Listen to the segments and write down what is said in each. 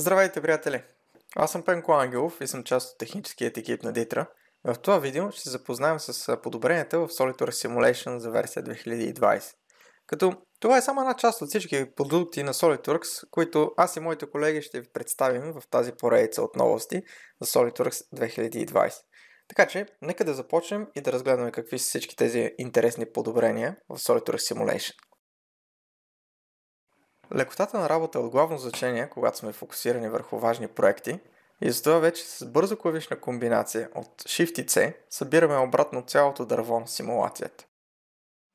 Здравейте, приятели! Аз съм Пенко Ангелов и съм част от техническият екип на Дитра. В това видео ще се запознаем с подобренията в Solitaire Simulation за версия 2020. Като това е само една част от всички продукти на SolidWorks, които аз и моите колеги ще ви представим в тази поредица от новости за SolidWorks 2020. Така че, нека да започнем и да разгледаме какви са всички тези интересни подобрения в SolidWorks Simulation. Лекотата на работа е от главно значение, когато сме фокусирани върху важни проекти и затова вече с бързо клавишна комбинация от Shift и C събираме обратно цялото дърво на симулацията.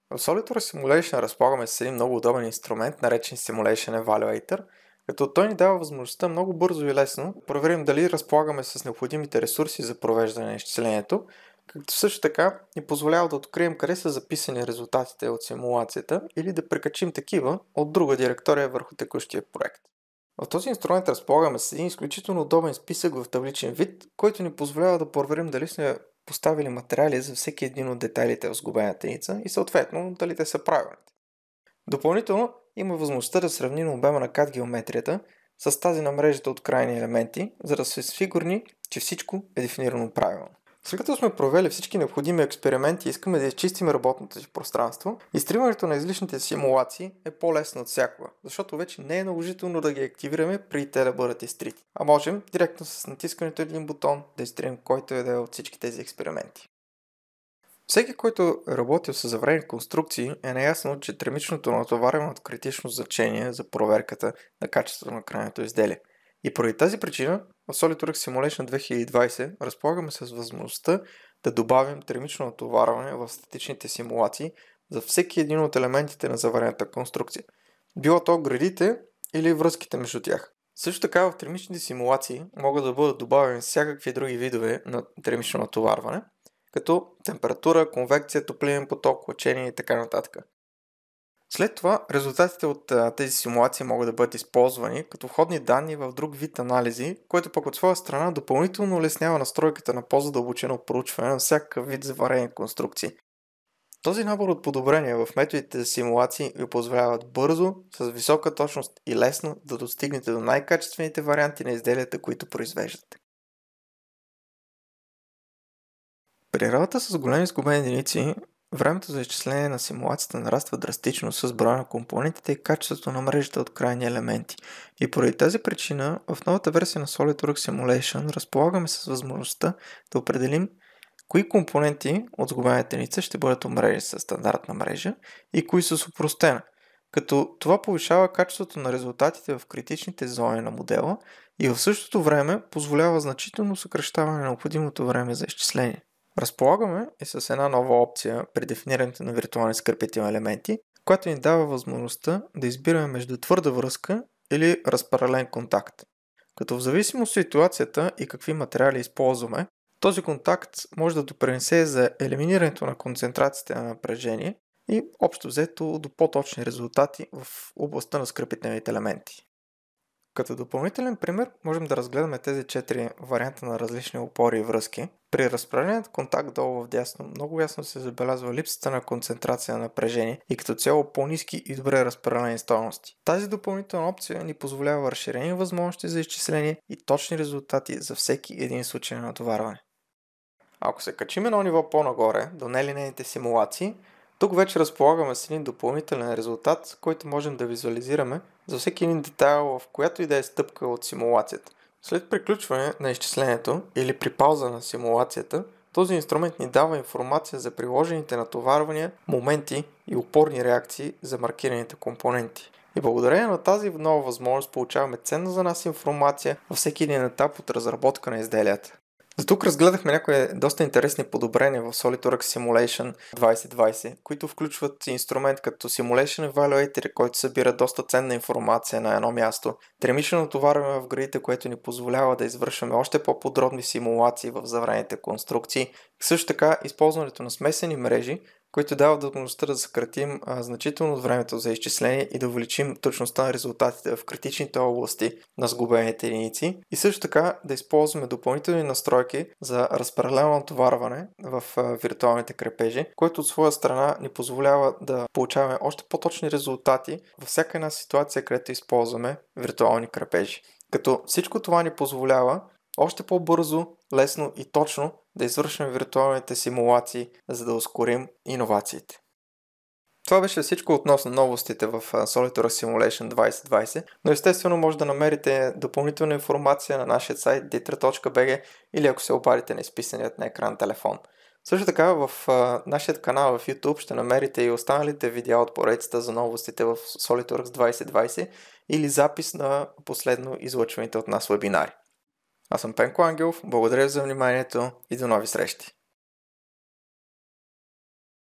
В Solitor Simulation разполагаме с един много удобен инструмент, наречен Simulation Evaluator, като той ни дава възможността много бързо и лесно да проверим дали разполагаме с необходимите ресурси за провеждане на изчислението, Както също така ни позволява да открием къде са записани резултатите от симулацията или да прекачим такива от друга директория върху текущия проект. В този инструмент разполагаме с един изключително удобен списък в табличен вид, който ни позволява да проверим дали сме поставили материали за всеки един от детайлите в сгубената теница и съответно дали те са правилните. Допълнително има възможността да сравним обема на кат геометрията с тази на мрежата от крайни елементи, за да се сигурни, че всичко е дефинирано правилно. След като сме провели всички необходими експерименти и искаме да изчистим работното си пространство, изтриването на излишните симулации е по-лесно от всякога, защото вече не е наложително да ги активираме при те да бъдат изтрити. А можем директно с натискането един бутон да изтрием който е да е от всички тези експерименти. Всеки, който е работил с заварени конструкции, е наясно, че термичното натоварване е от критично значение за проверката на качеството на крайното изделие – и поради тази причина в SolidWorks Simulation 2020 разполагаме с възможността да добавим термично натоварване в статичните симулации за всеки един от елементите на заварената конструкция. Било то градите или връзките между тях. Също така в термичните симулации могат да бъдат добавени всякакви други видове на термично натоварване, като температура, конвекция, топлинен поток, лъчение и така нататък. След това резултатите от тези симулации могат да бъдат използвани като входни данни в друг вид анализи, което пък от своя страна допълнително леснява настройката на по-задълбочено проучване на всякакъв вид заварени конструкции. Този набор от подобрения в методите за симулации ви позволяват бързо, с висока точност и лесно да достигнете до най-качествените варианти на изделията, които произвеждате. При работа с големи сгубени единици Времето за изчисление на симулацията нараства драстично с броя на компонентите и качеството на мрежата от крайни елементи. И поради тази причина, в новата версия на SolidWorks Simulation разполагаме с възможността да определим кои компоненти от сгубена ница ще бъдат омрежени с стандартна мрежа и кои са с упростена. Като това повишава качеството на резултатите в критичните зони на модела и в същото време позволява значително съкръщаване на необходимото време за изчисление. Разполагаме и с една нова опция при дефинирането на виртуални скърпителни елементи, която ни дава възможността да избираме между твърда връзка или разпарален контакт. Като в зависимост от ситуацията и какви материали използваме, този контакт може да допринесе за елиминирането на концентрацията на напрежение и общо взето до по-точни резултати в областта на скърпителните елементи. Като допълнителен пример можем да разгледаме тези четири варианта на различни опори и връзки. При разправеният контакт долу в дясно много ясно се забелязва липсата на концентрация на напрежение и като цяло по-низки и добре разпределени стоености. Тази допълнителна опция ни позволява разширени възможности за изчисление и точни резултати за всеки един случай на натоварване. Ако се качиме на ниво по-нагоре, до нелинейните симулации, тук вече разполагаме с един допълнителен резултат, който можем да визуализираме за всеки един детайл в която и да е стъпка от симулацията. След приключване на изчислението или при пауза на симулацията, този инструмент ни дава информация за приложените натоварвания, моменти и опорни реакции за маркираните компоненти. И благодарение на тази нова възможност получаваме ценна за нас информация във всеки един етап от разработка на изделията. За тук разгледахме някои доста интересни подобрения в SolidWorks Simulation 2020, които включват инструмент като Simulation Evaluator, който събира доста ценна информация на едно място, Тремишено натоварване в градите, което ни позволява да извършваме още по-подробни симулации в заврените конструкции, също така използването на смесени мрежи, които дават възможността да съкратим а, значително времето за изчисление и да увеличим точността на резултатите в критичните области на сгубените единици и също така да използваме допълнителни настройки за разпределено товарване в а, виртуалните крепежи, което от своя страна ни позволява да получаваме още по-точни резултати във всяка една ситуация, където използваме виртуални крепежи. Като всичко това ни позволява още по-бързо, лесно и точно да извършим виртуалните симулации, за да ускорим иновациите. Това беше всичко относно новостите в Solitaire Simulation 2020, но естествено може да намерите допълнителна информация на нашия сайт ditra.bg или ако се обадите на изписаният на екран телефон. Също така в нашия канал в YouTube ще намерите и останалите видеа от поредицата за новостите в SolidWorks 2020 или запис на последно излъчваните от нас вебинари. Аз съм Пенко Ангелов, благодаря за вниманието и до нови срещи!